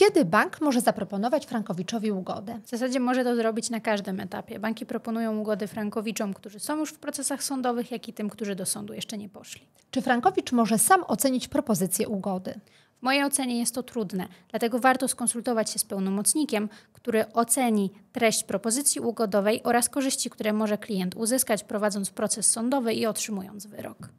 Kiedy bank może zaproponować Frankowiczowi ugodę? W zasadzie może to zrobić na każdym etapie. Banki proponują ugody Frankowiczom, którzy są już w procesach sądowych, jak i tym, którzy do sądu jeszcze nie poszli. Czy Frankowicz może sam ocenić propozycję ugody? W mojej ocenie jest to trudne, dlatego warto skonsultować się z pełnomocnikiem, który oceni treść propozycji ugodowej oraz korzyści, które może klient uzyskać prowadząc proces sądowy i otrzymując wyrok.